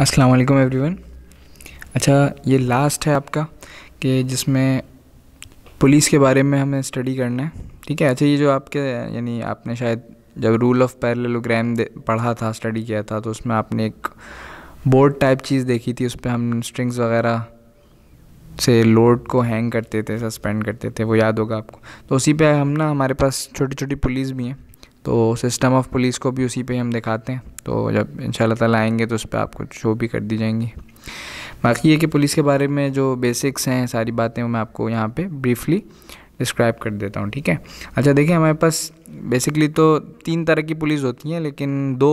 अस्सलाम वालेकुम एवरीवन अच्छा ये लास्ट है आपका कि जिसमें पुलिस के बारे में हमें स्टडी करना है ठीक है अच्छा ये जो आपके यानी आपने शायद जब रूल ऑफ पैरेललोग्राम पढ़ा था स्टडी किया था तो उसमें आपने एक बोर्ड टाइप चीज़ देखी थी उस पर हम स्ट्रिंग्स वगैरह से लोड को हैंग करते थे सस्पेंड करते थे वो याद होगा आपको तो उसी पे हम ना हमारे पास छोटी छोटी पुलिस भी हैं तो सिस्टम ऑफ पुलिस को भी उसी पे हम दिखाते हैं तो जब इन ताला आएंगे तो उस पर आपको शो भी कर दी जाएंगी बाकी ये कि पुलिस के बारे में जो बेसिक्स हैं सारी बातें मैं आपको यहाँ पे ब्रीफली डिस्क्राइब कर देता हूँ ठीक है अच्छा देखिए हमारे पास बेसिकली तो तीन तरह की पुलिस होती हैं लेकिन दो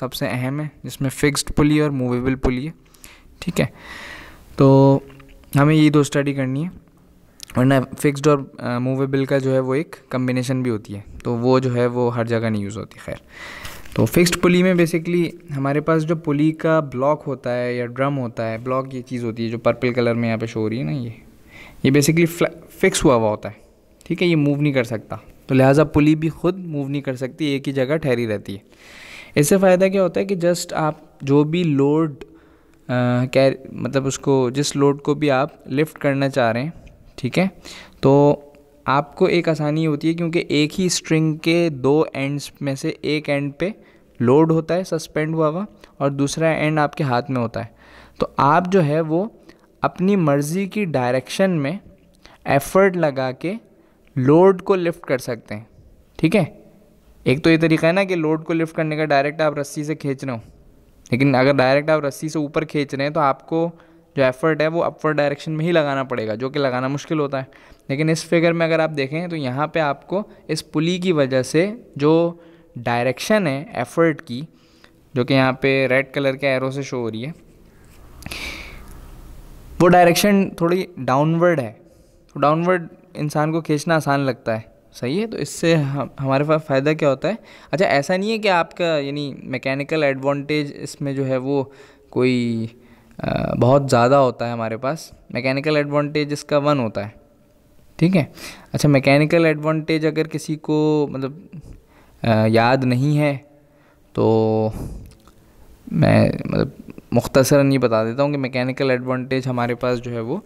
सबसे अहम है जिसमें फिक्स्ड पुली और मूवेबल पुली है ठीक है तो हमें ये दो स्टडी करनी है वरना फिक्स्ड और मूवेबल का जो है वो एक कम्बिनेशन भी होती है तो वो जो है वो हर जगह नहीं यूज़ होती खैर तो फिक्स्ड पुली में बेसिकली हमारे पास जो पुली का ब्लॉक होता है या ड्रम होता है ब्लॉक ये चीज़ होती है जो पर्पल कलर में यहाँ पे शो हो रही है ना ये ये बेसिकली फिक्स हुआ हुआ होता है ठीक है ये मूव नहीं कर सकता तो लिहाजा पुली भी खुद मूव नहीं कर सकती एक ही जगह ठहरी रहती है इससे फ़ायदा क्या होता है कि जस्ट आप जो भी लोड कैर मतलब उसको जिस लोड को भी आप लिफ्ट करना चाह रहे हैं ठीक है तो आपको एक आसानी होती है क्योंकि एक ही स्ट्रिंग के दो एंड्स में से एक एंड पे लोड होता है सस्पेंड हुआ हुआ और दूसरा एंड आपके हाथ में होता है तो आप जो है वो अपनी मर्ज़ी की डायरेक्शन में एफर्ट लगा के लोड को लिफ्ट कर सकते हैं ठीक है एक तो ये तरीका है ना कि लोड को लिफ्ट करने का डायरेक्ट आप रस्सी से खींच रहे हो लेकिन अगर डायरेक्ट आप रस्सी से ऊपर खींच रहे हैं तो आपको जो एफ़र्ट है वो अपवर्ड डायरेक्शन में ही लगाना पड़ेगा जो कि लगाना मुश्किल होता है लेकिन इस फिगर में अगर आप देखें तो यहाँ पे आपको इस पुली की वजह से जो डायरेक्शन है एफ़र्ट की जो कि यहाँ पे रेड कलर के एरो से शो हो रही है वो डायरेक्शन थोड़ी डाउनवर्ड है तो डाउनवर्ड इंसान को खींचना आसान लगता है सही है तो इससे हम हमारे पास फ़ायदा क्या होता है अच्छा ऐसा नहीं है कि आपका यानी मैकेनिकल एडवांटेज इसमें जो है वो कोई बहुत ज़्यादा होता है हमारे पास मैकेनिकल एडवांटेज इसका वन होता है ठीक है अच्छा मैकेनिकल एडवांटेज अगर किसी को मतलब याद नहीं है तो मैं मतलब मुख्तसरा ये बता देता हूँ कि मैकेनिकल एडवांटेज हमारे पास जो है वो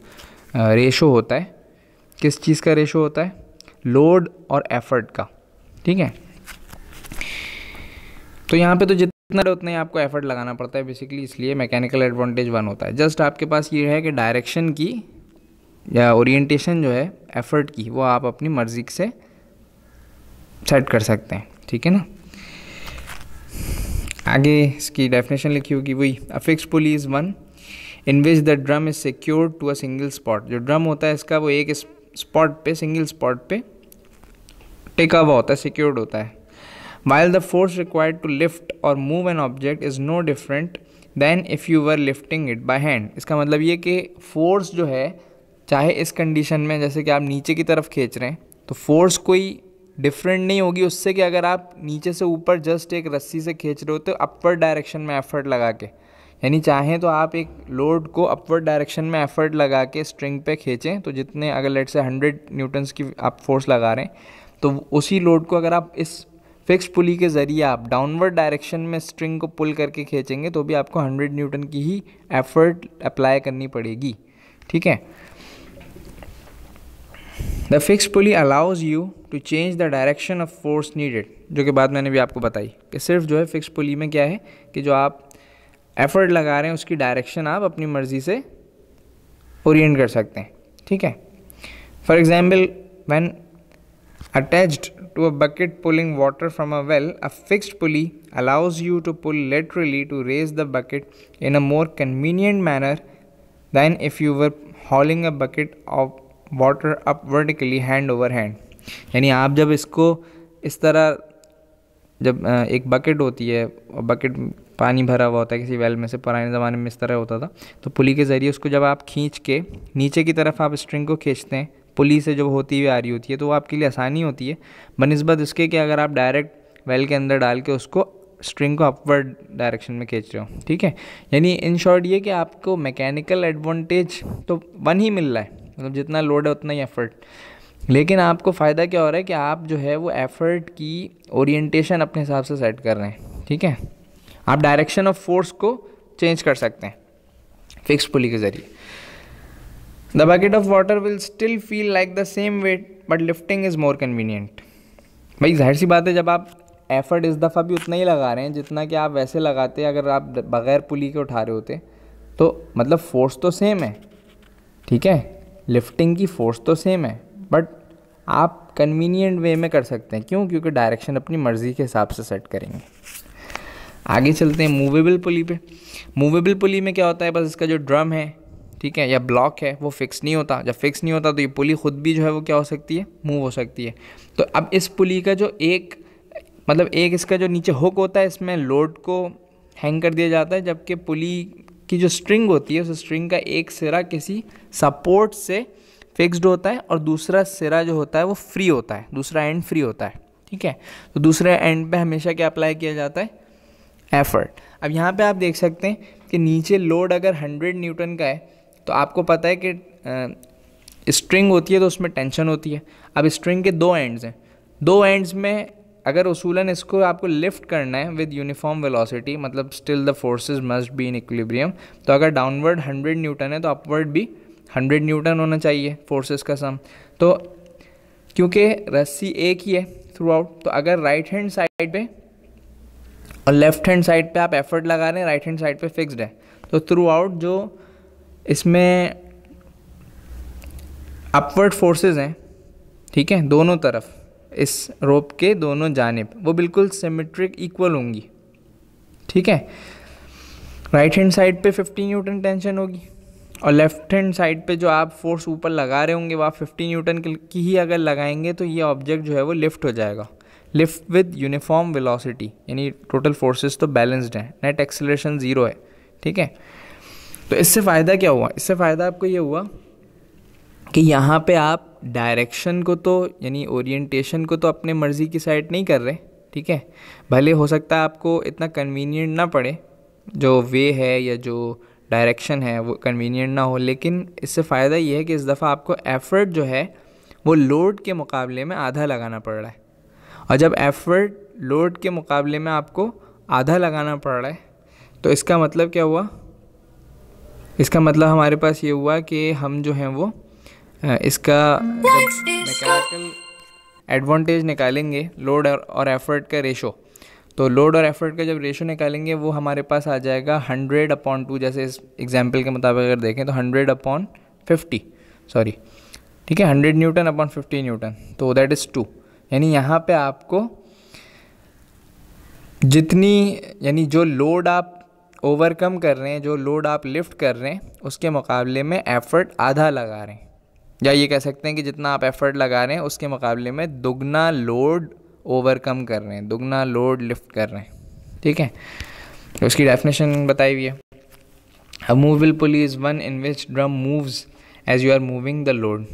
रेशो होता है किस चीज़ का रेशो होता है लोड और एफर्ट का ठीक है तो यहाँ पे तो जितना उतना ही आपको एफर्ट लगाना पड़ता है बेसिकली इसलिए मैकेनिकल एडवांटेज वन होता है जस्ट आपके पास ये है कि डायरेक्शन की या ओरिएंटेशन जो है एफर्ट की वो आप अपनी मर्जी से सेट कर सकते हैं ठीक है ना आगे इसकी डेफिनेशन लिखी होगी वही a fix fix pulley is one in which the drum is secure to a single spot जो ड्रम होता है इसका वो एक स्पॉट पे सिंगल स्पॉट पे टेका हुआ होता है सिक्योर्ड होता है while the force required to lift or move an object is no different than if you were lifting it by hand इसका मतलब ये कि फोर्स जो है चाहे इस कंडीशन में जैसे कि आप नीचे की तरफ खींच रहे हैं तो फोर्स कोई डिफरेंट नहीं होगी उससे कि अगर आप नीचे से ऊपर जस्ट एक रस्सी से खींच रहे हो तो अपवर्ड डायरेक्शन में एफर्ट लगा के यानी चाहें तो आप एक लोड को अपवर्ड डायरेक्शन में एफर्ट लगा के स्ट्रिंग पे खींचें तो जितने अगर लेट से हंड्रेड न्यूटन्स की आप फोर्स लगा रहे हैं तो उसी लोड को अगर आप इस फिक्स पुली के ज़रिए आप डाउनवर्ड डायरेक्शन में स्ट्रिंग को पुल करके खींचेंगे तो भी आपको 100 न्यूटन की ही एफर्ट अप्लाई करनी पड़ेगी ठीक है the fix pulley allows you to change the direction of force needed जो कि बाद मैंने भी आपको बताई कि सिर्फ जो है फिक्स पुली में क्या है कि जो आप एफर्ट लगा रहे हैं उसकी डायरेक्शन आप अपनी मर्ज़ी से ओरिएंट कर सकते हैं ठीक है for example when attached to a bucket pulling water from a well, a fixed pulley allows you to pull laterally to raise the bucket in a more convenient manner than if you were hauling a bucket of water up vertically hand over hand. यानी आप जब इसको इस तरह जब एक bucket होती है और बकेट पानी भरा हुआ होता है किसी वेल में से पुराने ज़माने में इस तरह होता था तो पुली के ज़रिए उसको जब आप खींच के नीचे की तरफ आप स्ट्रिंग को खींचते हैं पुलिस से जब होती हुई आ रही होती है तो वो आपके लिए आसानी होती है बनस्बत इसके कि अगर आप डायरेक्ट वेल के अंदर डाल के उसको स्ट्रिंग को अपवर्ड डायरेक्शन में खींच रहे हो ठीक है यानी इन शॉर्ट ये कि आपको मैकेनिकल एडवांटेज तो वन ही मिल रहा है मतलब जितना लोड है उतना ही एफर्ट लेकिन आपको फ़ायदा क्या हो रहा है कि आप जो है वो एफर्ट की ओरिएंटेशन अपने हिसाब से सेट कर रहे हैं ठीक है आप डायरेक्शन ऑफ फोर्स को चेंज कर सकते हैं फिक्स पुली के ज़रिए the bucket of water will still feel like the same weight but lifting is more convenient भाई जाहिर सी बात है जब आप एफर्ट इस दफ़ा भी उतना ही लगा रहे हैं जितना कि आप वैसे लगाते अगर आप बग़ैर पुली के उठा रहे होते तो मतलब फोर्स तो सेम है ठीक है लिफ्टिंग की फोर्स तो सेम है बट आप कन्वीनियंट वे में कर सकते हैं क्यों क्योंकि डायरेक्शन अपनी मर्ज़ी के हिसाब से सेट करेंगे आगे चलते हैं मूवेबल पुली पे मूवेबल पुली में क्या होता है बस इसका जो ड्रम है ठीक है या ब्लॉक है वो फिक्स नहीं होता जब फिक्स नहीं होता तो ये पुली ख़ुद भी जो है वो क्या हो सकती है मूव हो सकती है तो अब इस पुली का जो एक मतलब एक इसका जो नीचे हुक होता है इसमें लोड को हैंग कर दिया जाता है जबकि पुली की जो स्ट्रिंग होती है उस स्ट्रिंग का एक सिरा किसी सपोर्ट से फिक्स्ड होता है और दूसरा सिरा जो होता है वो फ्री होता है दूसरा एंड फ्री होता है ठीक है तो दूसरे एंड पे हमेशा क्या अप्लाई किया जाता है एफर्ट अब यहाँ पे आप देख सकते हैं कि नीचे लोड अगर 100 न्यूटन का है तो आपको पता है कि स्ट्रिंग होती है तो उसमें टेंशन होती है अब स्ट्रिंग के दो एंड्स हैं दो एंड्स में अगर उसूलन इसको आपको लिफ्ट करना है विद यूनिफॉर्म वेलोसिटी मतलब still the forces must be in equilibrium तो अगर डाउनवर्ड 100 न्यूटन है तो अपवर्ड भी 100 न्यूटन होना चाहिए फोर्सेस का सम तो क्योंकि रस्सी एक ही है थ्रू आउट तो अगर राइट हैंड साइड पे और लेफ्ट हैंड साइड पे आप एफर्ट लगा रहे हैं राइट हैंड साइड पे फिक्स्ड है तो थ्रू आउट जो इसमें अपवर्ड फोर्सेस हैं ठीक है दोनों तरफ इस रोप के दोनों जानब वो बिल्कुल सिमेट्रिक इक्वल होंगी ठीक है राइट हैंड साइड पे 15 न्यूटन टेंशन होगी और लेफ्ट हैंड साइड पे जो आप फोर्स ऊपर लगा रहे होंगे वह आप फिफ्टी न्यूटन की ही अगर लगाएंगे तो ये ऑब्जेक्ट जो है वो लिफ्ट हो जाएगा लिफ्ट विद यूनिफॉर्म वेलोसिटी यानी टोटल फोर्सेस तो बैलेंस्ड हैं नेट एक्सेलरेशन ज़ीरो है ठीक है तो इससे फ़ायदा क्या हुआ इससे फ़ायदा आपको ये हुआ कि यहाँ पे आप डायरेक्शन को तो यानी ओरिएंटेशन को तो अपने मर्ज़ी की साइड नहीं कर रहे ठीक है भले हो सकता है आपको इतना कन्वीनियंट ना पड़े जो वे है या जो डायरेक्शन है वो कन्वीनियंट ना हो लेकिन इससे फ़ायदा ये है कि इस दफ़ा आपको एफ़र्ट जो है वो लोड के मुकाबले में आधा लगाना पड़ रहा है और जब एफ़र्ट लोड के मुकाबले में आपको आधा लगाना पड़ रहा है तो इसका मतलब क्या हुआ इसका मतलब हमारे पास ये हुआ कि हम जो हैं वो इसका मैकेनिकल एडवांटेज निकालेंगे लोड और एफर्ट का रेशो तो लोड और एफर्ट का जब रेशो निकालेंगे वो हमारे पास आ जाएगा हंड्रेड अपॉन टू जैसे इस एग्जाम्पल के मुताबिक अगर देखें तो हंड्रेड अपॉन फिफ्टी सॉरी ठीक है hundred newton upon fifty newton तो दैट इज़ टू यानी यहाँ पे आपको जितनी यानी जो लोड आप ओवरकम कर रहे हैं जो लोड आप लिफ्ट कर रहे हैं उसके मुकाबले में एफ़र्ट आधा लगा रहे हैं या ये कह सकते हैं कि जितना आप एफ़र्ट लगा रहे हैं उसके मुकाबले में दुगना लोड ओवरकम कर रहे हैं दुगना लोड लिफ्ट कर रहे हैं ठीक है तो उसकी डेफिनेशन बताई हुई है a movable pulley is one in which drum moves as you are moving the load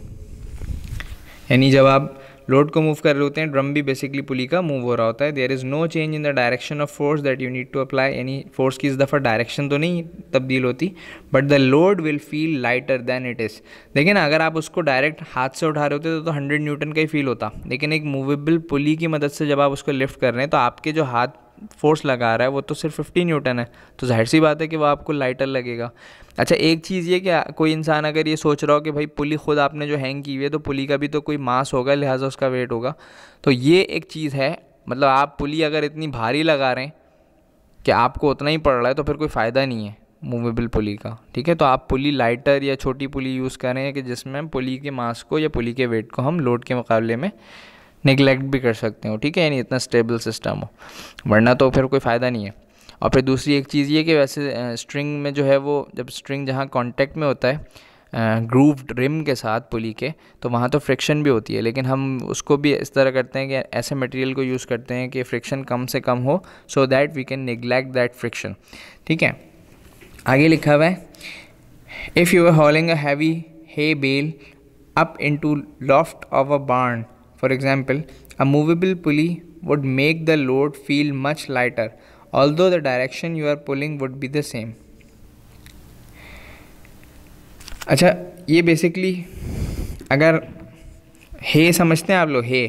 यानी जब आप लोड को मूव कर रहे होते हैं ड्रम भी बेसिकली पुली का मूव हो रहा होता है there is no change in the direction of force that you need to apply any force की इस दफ़ा डायरेक्शन तो नहीं तब्दील होती but the load will feel lighter than it is देखिए ना अगर आप उसको डायरेक्ट हाथ से उठा रहे होते तो हंड्रेड तो न्यूटन का ही फील होता लेकिन एक मूवेबल पुली की मदद से जब आप उसको लिफ्ट कर रहे हैं तो आपके जो हाथ फोर्स लगा रहा है वो तो सिर्फ फिफ्टी न्यूटन है तो जाहिर सी बात है कि वो आपको लाइटर लगेगा अच्छा एक चीज़ ये कि कोई इंसान अगर ये सोच रहा हो कि भाई पुली खुद आपने जो हैंग की हुई है तो पुली का भी तो कोई मास होगा लिहाजा उसका वेट होगा तो ये एक चीज़ है मतलब आप पुली अगर इतनी भारी लगा रहे हैं कि आपको उतना ही पड़ रहा है तो फिर कोई फ़ायदा नहीं है मूवेबल पुली का ठीक है तो आप पुली लाइटर या छोटी पुली यूज़ करें कि जिसमें पुली के मास को या पुली के वेट को हम लोड के मुकाबले में निगलेक्ट भी कर सकते हो ठीक है यानी इतना स्टेबल सिस्टम हो वरना तो फिर कोई फ़ायदा नहीं है और फिर दूसरी एक चीज़ ये कि वैसे स्ट्रिंग में जो है वो जब स्ट्रिंग जहाँ कॉन्टैक्ट में होता है ग्रूव रिम के साथ पुली के तो वहाँ तो फ्रिक्शन भी होती है लेकिन हम उसको भी इस तरह करते हैं कि ऐसे मटेरियल को यूज़ करते हैं कि फ्रिक्शन कम से कम हो so that we can neglect that friction ठीक है आगे लिखा हुआ है if you are hauling a heavy hay bale up into loft of a barn For example, a movable pulley would make the load feel much lighter although the direction you are pulling would be the same. अच्छा ये basically अगर हे समझते हैं आप लोग हे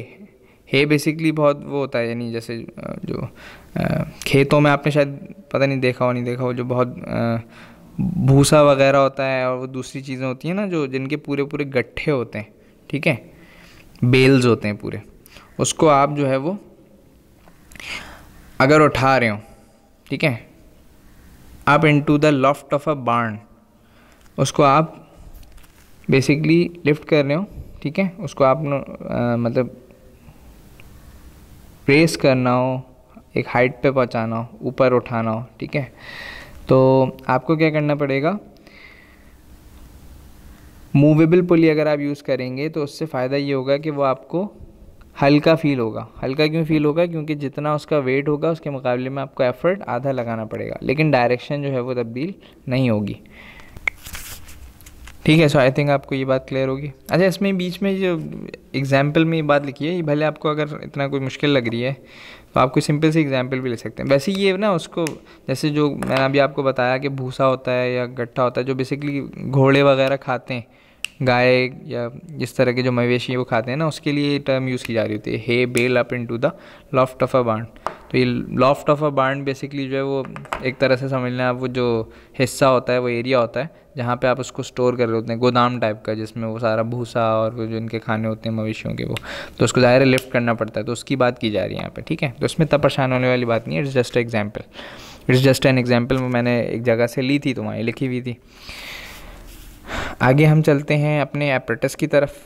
हे basically बहुत वो होता है यानी जैसे जो खेतों में आपने शायद पता नहीं देखा हो नहीं देखा हो जो बहुत भूसा वगैरह होता है और वो दूसरी चीज़ें होती हैं ना जो जिनके पूरे पूरे गट्ठे होते हैं ठीक है बेल्स होते हैं पूरे उसको आप जो है वो अगर उठा रहे हो ठीक है आप into the loft of a barn उसको आप बेसिकली लिफ्ट कर रहे हो ठीक है उसको आप आ, मतलब प्रेस करना हो एक हाइट पे पहुंचाना हो ऊपर उठाना हो ठीक है तो आपको क्या करना पड़ेगा मूवेबल पुली अगर आप यूज़ करेंगे तो उससे फ़ायदा ये होगा कि वो आपको हल्का फील होगा हल्का क्यों फील होगा क्योंकि जितना उसका वेट होगा उसके मुकाबले में आपको एफर्ट आधा लगाना पड़ेगा लेकिन डायरेक्शन जो है वो तब्दील नहीं होगी ठीक है सो आई थिंक आपको ये बात क्लियर होगी अच्छा इसमें बीच में जो एग्जाम्पल में ये बात लिखी है ये भले आपको अगर इतना कोई मुश्किल लग रही है तो आप कोई सिंपल सी एग्जाम्पल भी ले सकते हैं वैसे ये ना उसको जैसे जो मैंने अभी आपको बताया कि भूसा होता है या गट्ठा होता है जो बेसिकली घोड़े वगैरह खाते हैं गाय या इस तरह के जो मवेशी वो खाते हैं ना उसके लिए टर्म यूज़ की जा रही होती है hay bale up into the loft of a बांड तो ये लॉफ्ट ऑफ अ बांड बेसिकली जो है वो एक तरह से समझ लें आप वो जो हिस्सा होता है वो एरिया होता है जहाँ पे आप उसको स्टोर कर रहे होते हैं गोदाम टाइप का जिसमें वो सारा भूसा और जो इनके खाने होते हैं मवेशियों के वो तो उसको ज़ाहिर है लिफ्ट करना पड़ता है तो उसकी बात की जा रही है यहाँ पे ठीक है तो उसमें तब परेशान होने वाली बात नहीं है it's just example it's just an example मैंने एक जगह से ली थी तो वहाँ लिखी हुई थी आगे हम चलते हैं अपने एपरेटस की तरफ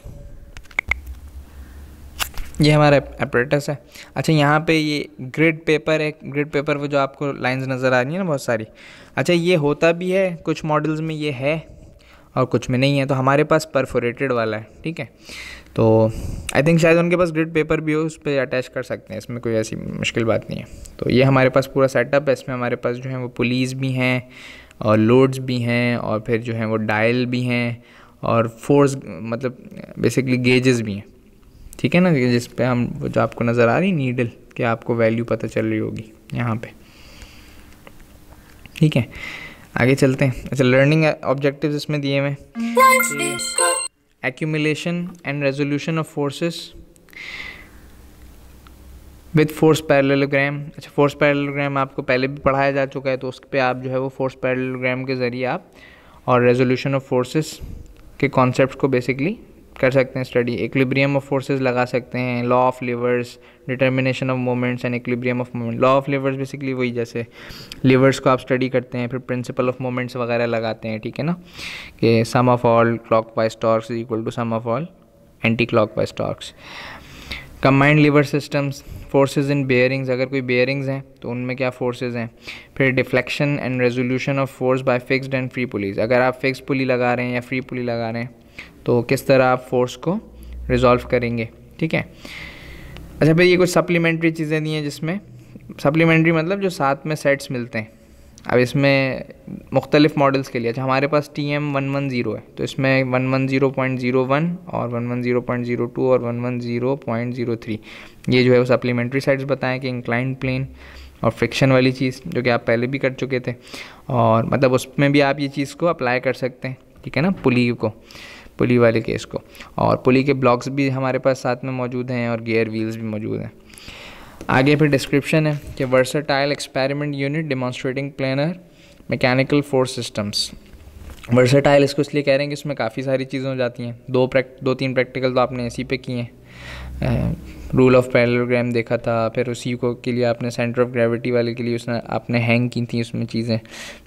ये हमारा एपरेटस है अच्छा यहाँ पे ये ग्रिड पेपर है ग्रिड पेपर वो जो आपको लाइंस नज़र आ रही है ना बहुत सारी अच्छा ये होता भी है कुछ मॉडल्स में ये है और कुछ में नहीं है तो हमारे पास परफोरेटेड वाला है ठीक है तो आई थिंक शायद उनके पास ग्रिड पेपर भी हो उस पर अटैच कर सकते हैं इसमें कोई ऐसी मुश्किल बात नहीं है तो ये हमारे पास पूरा सेटअप है इसमें हमारे पास जो है वो पुलिस भी हैं और लोड्स भी हैं और फिर जो है वो डायल भी हैं और फोर्स मतलब बेसिकली गेजेस भी हैं ठीक है ना जिस पे हम जो आपको नज़र आ रही नीडल कि आपको वैल्यू पता चल रही होगी यहाँ पे ठीक है आगे चलते हैं अच्छा लर्निंग ऑब्जेक्टिव इसमें दिए हुए accumulation and resolution of forces with force parallelogram अच्छा फोर्स पैरेललोग्राम आपको पहले भी पढ़ाया जा चुका है तो उस पर आप जो है वो फोर्स पैरेललोग्राम के ज़रिए आप और रेजोल्यूशन ऑफ फोर्सेस के कॉन्सेप्ट को बेसिकली कर सकते हैं स्टडी इक्लिब्रियम ऑफ फोर्सेस लगा सकते हैं law of levers determination of moments and equilibrium of moment law of levers basically वही जैसे लिवर्स को आप स्टडी करते हैं फिर प्रिंसिपल ऑफ मोमेंट्स वगैरह लगाते हैं ठीक है ना कि sum of all clock wise torques is equal to sum of all clock wise torques combined lever systems forces in bearings अगर कोई बेयरिंग्स हैं तो उनमें क्या फोर्सेज हैं फिर deflection and resolution of force by fixed and free pulleys अगर आप फिक्स पुली लगा रहे हैं या फ्री पुली लगा रहे हैं तो किस तरह आप फोर्स को रिज़ॉल्व करेंगे ठीक है अच्छा भाई ये कुछ सप्लीमेंट्री चीज़ें दी हैं जिसमें सप्लीमेंट्री मतलब जो साथ में सेट्स मिलते हैं अब इसमें मुख्तलिफ मॉडल्स के लिए अच्छा हमारे पास T M one one zero है तो इसमें one one zero point zero one और one one zero point zero two और one one zero point zero three ये जो है वो सप्लीमेंट्री साइड्स बताएं कि इंक्लाइंट प्लेन और फ्रिक्शन वाली चीज़ जो कि आप पहले भी कर चुके थे और मतलब उसमें भी आप ये चीज़ को अप्लाई कर सकते हैं ठीक है ना पुली को पुली वाले केस को और पुली के ब्लॉक्स भी हमारे पास साथ में मौजूद हैं और गेयर व्हील्स भी मौजूद हैं आगे फिर डिस्क्रिप्शन है कि versatile experiment unit demonstrating planar mechanical force systems versatile इसको इसलिए कह रहे हैं कि इसमें काफ़ी सारी चीज़ें हो जाती हैं दो प्रैक्ट दो तीन प्रैक्टिकल तो आपने इसी पे किए हैं रूल ऑफ पैरलोग्राम देखा था फिर उसी को के लिए आपने सेंटर ऑफ ग्रेविटी वाले के लिए उसने आपने हैंग की थी उसमें चीज़ें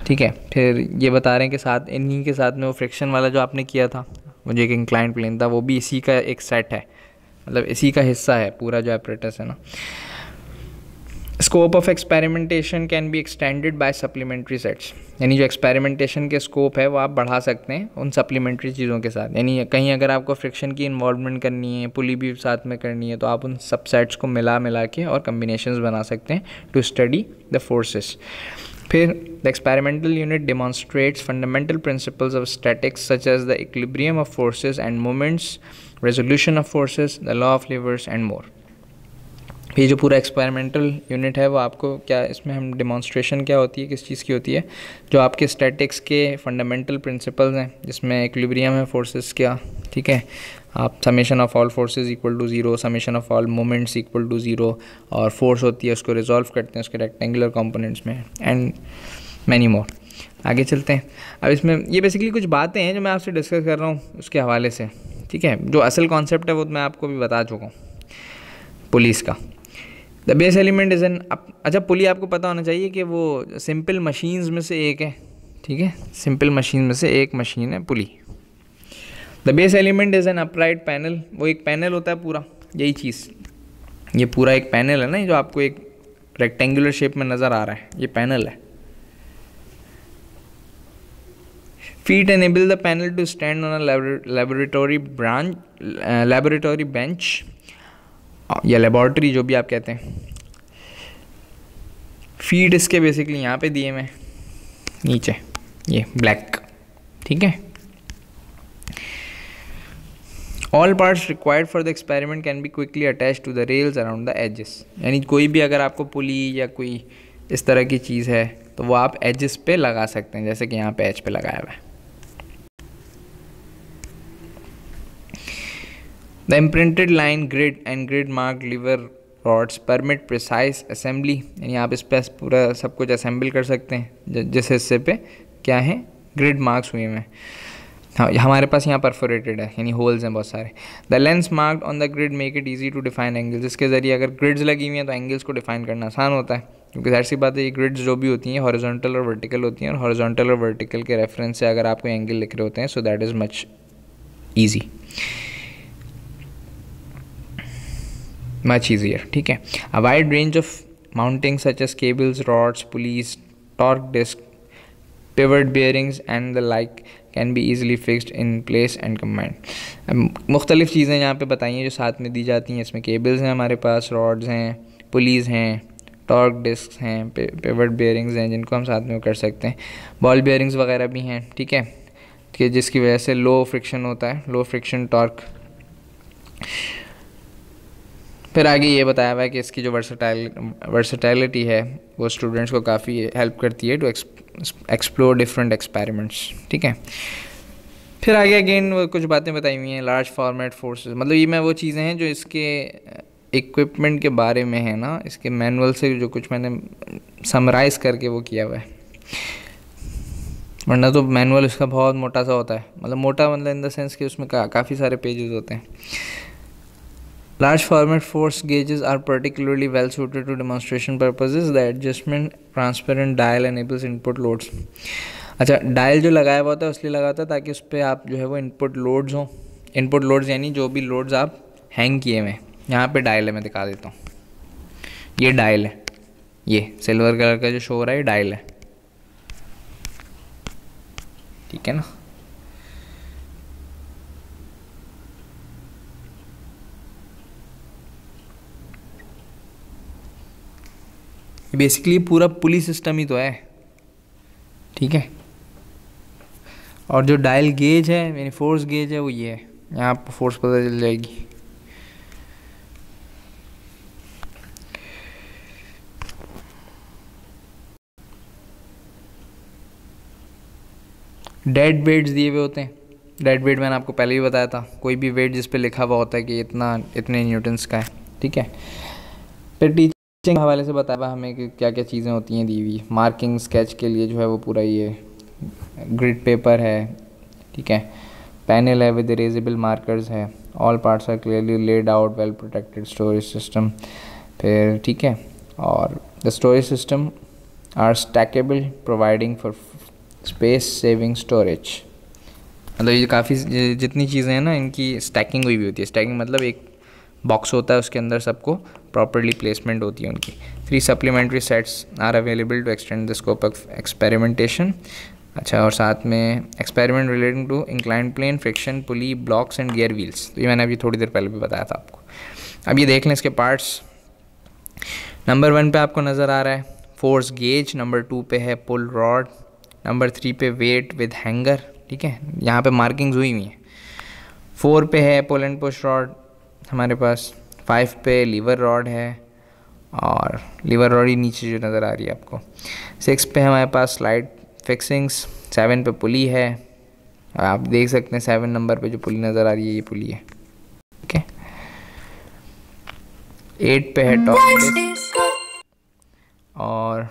ठीक है फिर ये बता रहे हैं कि साथ इन्हीं के साथ में वो फ्रिक्शन वाला जो आपने किया था मुझे एक इंक्लाइंट प्लेन था वो भी इसी का एक सेट है मतलब इसी का हिस्सा है पूरा जो एपरेटस है ना scope of experimentation can be extended by supplementary sets यानी जो एक्सपेरिमेंटेशन के स्कोप है वो आप बढ़ा सकते हैं उन सप्लीमेंट्री चीज़ों के साथ यानी कहीं अगर आपको फ्रिक्शन की इन्वॉल्वमेंट करनी है पुली भी साथ में करनी है तो आप उन सबसेट्स को मिला मिला के और कम्बिनेशन बना सकते हैं टू स्टडी द फोर्सेस फिर the experimental unit demonstrates fundamental principles of statics such as the equilibrium of forces and moments resolution of forces the law of levers and more ये जो पूरा एक्सपेरिमेंटल यूनिट है वो आपको क्या इसमें हम डिमॉन्स्ट्रेशन क्या होती है किस चीज़ की होती है जो आपके स्टैटिक्स के फंडामेंटल प्रिंसिपल्स हैं जिसमें इक्लिब्रियम है फोर्सेस क्या ठीक है आप summation of all forces equal to zero summation of all moments equal to zero और फोर्स होती है उसको रिजॉल्व करते हैं उसके रेक्टेंगुलर कॉम्पोनेंट्स में एंड मैनी मोर आगे चलते हैं अब इसमें ये बेसिकली कुछ बातें हैं जो मैं आपसे डिस्कस कर रहा हूँ उसके हवाले से ठीक है जो असल कॉन्सेप्ट है वो तो मैं आपको भी बता चुका हूँ पुलिस का the base element is an अच्छा पुली आपको पता होना चाहिए कि वो सिंपल मशीन्स में से एक है ठीक है सिंपल मशीन में से एक मशीन है pulley the base element is an upright panel वो एक पैनल होता है पूरा यही चीज़ ये पूरा एक पैनल है ना जो आपको एक रेक्टेंगुलर शेप में नज़र आ रहा है ये पैनल है feet enable the panel to stand on a branch branch bench uh, uh, या लेबोरेटरी जो भी आप कहते हैं फीट इसके बेसिकली यहाँ पे दिए मैं नीचे ये ब्लैक ठीक है all parts required for the experiment can be quickly attach to the rails around the edges यानी कोई भी अगर आपको पुली या कोई इस तरह की चीज़ है तो वो आप एजेस पे लगा सकते हैं जैसे कि यहाँ पे एज पे लगाया हुआ है the imprinted line grid and grid mark lever rods permit precise assembly यानी आप इस पर पूरा सब कुछ असेंबल कर सकते हैं जिस हिस्से पे क्या है ग्रिड मार्क्स हुए हैं हाँ हमारे पास यहाँ परफोरेटेड है यानी होल्स हैं बहुत सारे the lines marked on the grid make it easy to define angles इसके ज़रिए अगर ग्रिड्स लगी हुई हैं तो एंगल्स को डिफाइन करना आसान होता है क्योंकि जाहिर सी बात है ये ग्रिड्स जो भी होती हैं हॉरिजॉन्टल और वर्टिकल होती हैं और हॉरिजॉन्टल और वर्टिकल के रेफरेंस से अगर आपको एंगल लिख रहे होते हैं so that is much easy much easier ठीक है a wide range of mounting such as cables rods pulleys torque disc pivot bearings and the like can be easily fixed in place and command. मुख्तलिफ़ चीज़ें यहाँ पर बताइए जो साथ में दी जाती हैं इसमें केबल्स हैं हमारे पास रॉड्स हैं पुलिस हैं टॉर्क डिस्क हैं पेवर्ड बेयरिंग्स हैं जिनको हम साथ में कर सकते हैं बॉल बेयरिंग्स वगैरह भी हैं ठीक है कि जिसकी वजह से लो फ्रिक्शन होता है लो फ्रिक्शन टॉर्क फिर आगे ये बताया हुआ है कि इसकी जो वर्सटाइल वर्सटैलिटी है वो स्टूडेंट्स को काफ़ी हेल्प करती है टू तो एक्सप्लोर डिफरेंट एक्सपेरिमेंट्स ठीक है फिर आगे अगेन वो कुछ बातें बताई हुई हैं लार्ज फॉर्मेट फोर्सेस मतलब ये मैं वो चीज़ें हैं जो इसके इक्विपमेंट uh, के बारे में है ना इसके मैनुअल से जो कुछ मैंने समराइज़ करके वो किया हुआ है वरना तो मैनुअल इसका बहुत मोटा सा होता है मतलब मोटा मतलब इन द सेंस कि उसमें का, काफ़ी सारे पेजेस होते हैं Large format force gauges are particularly well suited to demonstration purposes. The adjustment transparent dial enables input loads. अच्छा डायल जो लगाया हुआ था उसलिए लगा होता है ताकि उस पर आप जो है वो इनपुट लोड्स हो इनपुट लोड्स यानी जो भी लोड्स आप हैंग किए हुए हैं यहाँ पे डायल है मैं दिखा देता हूँ ये डायल है ये सिल्वर कलर का जो शो हो रहा है ये डायल है ठीक है ना बेसिकली पूरा पुलिस सिस्टम ही तो है ठीक है और जो डायल गेज है यानी फोर्स गेज है वो ये है यहाँ आपको फोर्स पता चल जाएगी डेड वेट्स दिए हुए होते हैं डेड वेट मैंने आपको पहले भी बताया था कोई भी वेट जिस पे लिखा हुआ होता है कि इतना इतने न्यूटन्स का है ठीक है फिर स्केचिंग हवाले से बताया हमें कि क्या क्या चीज़ें होती हैं दी हुई मार्किंग स्केच के लिए जो है वो पूरा ये ग्रिड पेपर है ठीक है पैनल है विद इरेजेबल मार्कर्स है all parts are clearly laid out well protected storage system फिर ठीक है और the storage system are stackable providing for space saving storage मतलब ये काफ़ी जितनी चीज़ें हैं ना इनकी स्टैकिंग हुई हुई होती है स्टैकिंग मतलब एक बॉक्स होता है उसके अंदर सबको प्रॉपरली प्लेसमेंट होती है उनकी three supplementary sets are available to extend the scope of experimentation अच्छा और साथ में experiment relating to incline plane friction pulley blocks and gear wheels तो ये मैंने अभी थोड़ी देर पहले भी बताया था आपको अब ये देख लें इसके पार्ट्स नंबर वन पे आपको नज़र आ रहा है फोर्स गेज नंबर टू पे है पुल रॉड नंबर थ्री पे वेट विद हैंगर ठीक है यहाँ पे मार्किंग्स हुई हुई हैं फोर पे है पुल एंड पुश रॉड हमारे पास फाइव पे लीवर रॉड है और लीवर रॉड ही नीचे जो नज़र आ रही है आपको सिक्स पे हमारे पास स्लाइड फिक्सिंग्स सेवन पे पुली है और आप देख सकते हैं सेवन नंबर पे जो पुली नज़र आ रही है ये पुली है ओके एट पे है टॉप और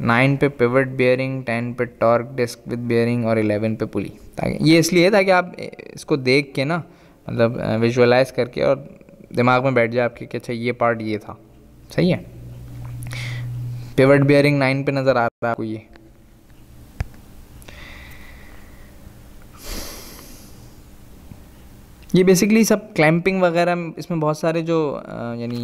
नाइन पे पिवट बियरिंग टेन पे टॉर्क डिस्क विद बियरिंग और एलेवन पे पुली ताकि ये इसलिए ताकि आप इसको देख के ना मतलब विजुअलाइज करके और दिमाग में बैठ जाए आपके कि अच्छा ये पार्ट ये था सही है पेवर्ड बियरिंग नाइन पे नज़र आ रहा है आपको ये ये बेसिकली सब क्लैंपिंग वगैरह इसमें बहुत सारे जो यानी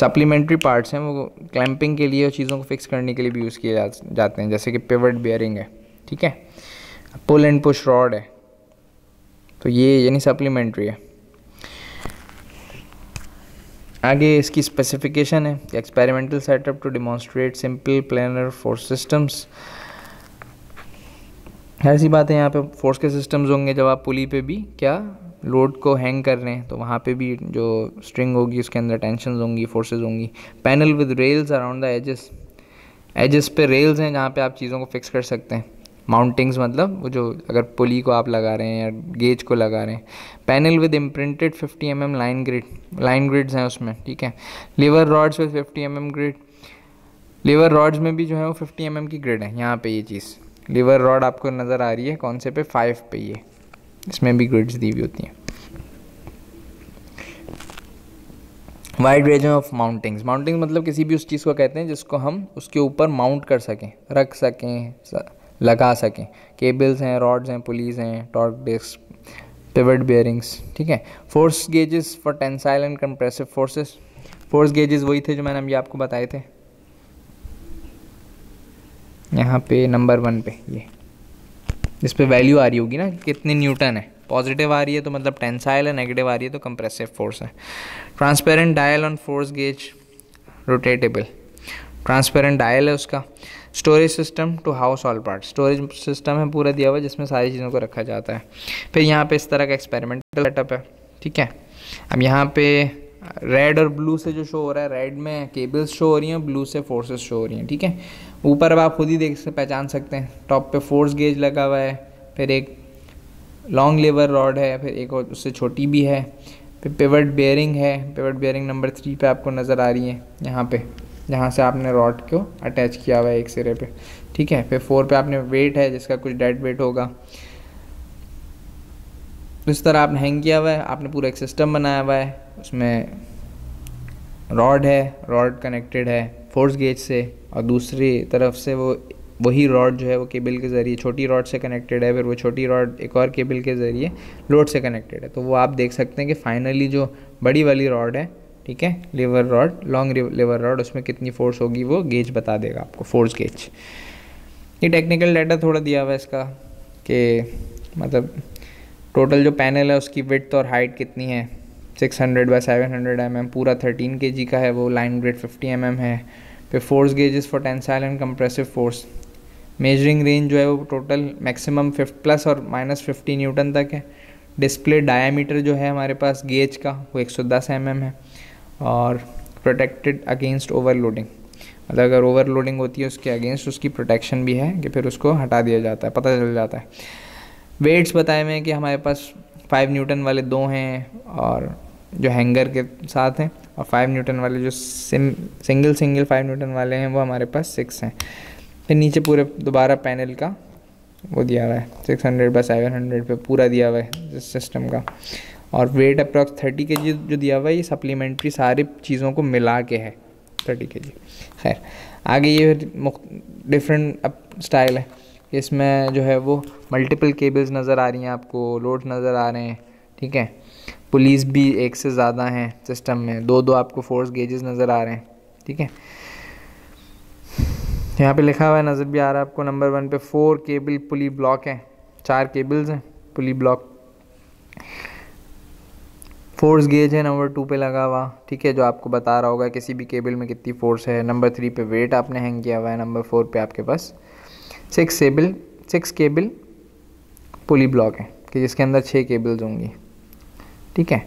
सप्लीमेंट्री पार्ट्स हैं वो क्लैंपिंग के लिए और चीज़ों को फिक्स करने के लिए भी यूज़ किए जाते हैं जैसे कि पेवर्ड बियरिंग है ठीक है पुल एंड पुश रॉड है तो ये यानी सप्लीमेंट्री है आगे इसकी स्पेसिफिकेशन है experimental setup to demonstrate simple planar force systems ऐसी बात है यहाँ पे फोर्स के सिस्टम्स होंगे जब आप पुली पे भी क्या लोड को हैंग कर रहे हैं तो वहाँ पे भी जो स्ट्रिंग होगी उसके अंदर टेंशन होंगी फोर्सेज होंगी panel with rails around the edges edges पे रेल्स हैं जहाँ पे आप चीज़ों को फिक्स कर सकते हैं माउंटिंग्स मतलब वो जो अगर पुली को आप लगा रहे हैं या गेज को लगा रहे हैं panel with imprinted 50 M M line grid line grids हैं उसमें ठीक है lever rods with 50 M M grid lever rods में भी जो है वो 50 एम mm की ग्रिड है यहाँ पे ये चीज़ लीवर रॉड आपको नज़र आ रही है कौन से पे फाइव पे ये इसमें भी ग्रिड्स दी हुई होती हैं wide range of mountings mountings मतलब किसी भी उस चीज़ को कहते हैं जिसको हम उसके ऊपर माउंट कर सकें रख सकें लगा सकें केबल्स हैं रॉड्स हैं पुलिस हैं टॉर्क डिस्क पिवट बियरिंग्स ठीक है force gauges for tensile and compressive forces force gauges वही थे जो मैंने अभी आपको बताए थे यहाँ पे नंबर वन पे ये इस पर वैल्यू आ रही होगी ना कितनी न्यूटन है पॉजिटिव आ रही है तो मतलब टेंसाइल है नेगेटिव आ रही है तो कंप्रेसिव फोर्स है transparent dial on force gauge rotatable transparent dial है उसका storage system to house all part storage system है पूरा दिया हुआ जिसमें सारी चीज़ों को रखा जाता है फिर यहाँ पे इस तरह का एक्सपेरिमेंटल सेटअप है ठीक है अब यहाँ पे रेड और ब्लू से जो शो हो रहा है रेड में केबल्स शो हो रही हैं ब्लू से फोर्सेस शो हो रही हैं ठीक है ऊपर अब आप खुद ही देख से पहचान सकते हैं टॉप पे फोर्स गेज लगा हुआ है फिर एक लॉन्ग लेवर रॉड है फिर एक और उससे छोटी भी है फिर पेवर्ड बेयरिंग है पेवर्ड बेयरिंग नंबर थ्री पे आपको नज़र आ रही है यहाँ पे जहाँ से आपने रॉड को अटैच किया हुआ है एक सिरे पे ठीक है फिर फोर पे आपने वेट है जिसका कुछ डेड वेट होगा इस तरह आपने हैंग किया हुआ है आपने पूरा एक सिस्टम बनाया हुआ है उसमें रॉड है रॉड कनेक्टेड है फोर्स गेज से और दूसरी तरफ से वो वही रॉड जो है वो केबल के ज़रिए छोटी रॉड से कनेक्टेड है फिर वो छोटी रॉड एक और केबल के ज़रिए लोड से कनेक्टेड है तो वो आप देख सकते हैं कि फाइनली जो बड़ी वाली रॉड है ठीक है lever rod long lever rod उसमें कितनी फोर्स होगी वो गेज बता देगा आपको फोर्स गेज ये टेक्निकल डाटा थोड़ा दिया हुआ है इसका कि मतलब टोटल जो पैनल है उसकी विथ और हाइट कितनी है 600 hundred by seven hundred M M पूरा थर्टीन के जी का है वो line grade fifty M M है फिर force gauges for tensile and compressive force measuring range जो है वो टोटल मैक्सिमम फिफ्ट प्लस और माइनस फिफ्टी न्यूटन तक है डिस्प्ले डायामीटर जो है हमारे पास गेज का वो 110 सौ mm है और प्रोटेक्टेड अगेंस्ट ओवरलोडिंग मतलब अगर ओवरलोडिंग होती है उसके अगेंस्ट उसकी प्रोटेक्शन भी है कि फिर उसको हटा दिया जाता है पता चल जाता है वेट्स बताए हैं कि हमारे पास फाइव न्यूटन वाले दो हैं और जो हैंगर के साथ हैं और फाइव न्यूटन वाले जो सिम सिंगल सिंगल फाइव न्यूटन वाले हैं वो हमारे पास सिक्स हैं फिर नीचे पूरे दोबारा पैनल का वो दिया हुआ है six hundred by seven hundred पर पूरा दिया हुआ है सिस्टम का और वेट अप्रॉक्स थर्टी के जी जो दिया हुआ है ये सप्लीमेंट्री सारी चीज़ों को मिला के है थर्टी के जी खैर आगे ये डिफरेंट अप स्टाइल है इसमें जो है वो मल्टीपल केबल्स नज़र आ रही हैं आपको लोड नज़र आ रहे हैं ठीक है पुलिस भी एक से ज़्यादा हैं सिस्टम में दो दो आपको फोर्स गेजेस नज़र आ रहे हैं ठीक है यहाँ पे लिखा हुआ है नज़र भी आ रहा है आपको नंबर वन पे फोर केबल पुली ब्लॉक हैं चार केबल्स हैं पुली ब्लॉक फोर्स गेज है नंबर टू पे लगा हुआ ठीक है जो आपको बता रहा होगा किसी भी केबल में कितनी फोर्स है नंबर थ्री पे वेट आपने हैंग किया हुआ है नंबर फोर पे आपके पास six cable six cable pulley block है कि जिसके अंदर छः केबल्स होंगी ठीक है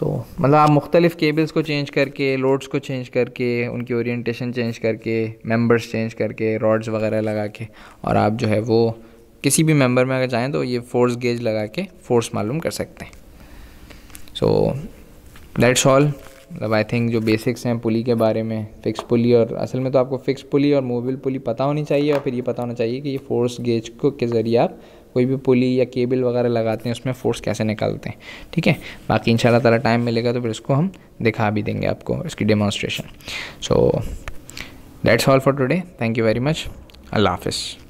तो मतलब आप मुख्तलिफ केबल्स को चेंज करके लोड्स को चेंज करके उनकी ओरिएंटेशन चेंज करके मेंबर्स चेंज करके रॉड्स वगैरह लगा के और आप जो है वो किसी भी मेंबर में अगर चाहें तो ये फोर्स गेज लगा के फोर्स मालूम कर सकते हैं सो दैट्स ऑल मतलब आई थिंक जो बेसिक्स हैं पुली के बारे में फिक्स पुली और असल में तो आपको फिक्स पुली और मूवेबल पुली पता होनी चाहिए और फिर ये पता होना चाहिए कि ये फोर्स गेज को के ज़रिए आप कोई भी पुली या केबल वगैरह लगाते हैं उसमें फ़ोर्स कैसे निकालते हैं ठीक है बाकी इन ताला टाइम मिलेगा तो फिर इसको हम दिखा भी देंगे आपको इसकी demonstration so that's all for today thank you very much अल्लाह हाफिज़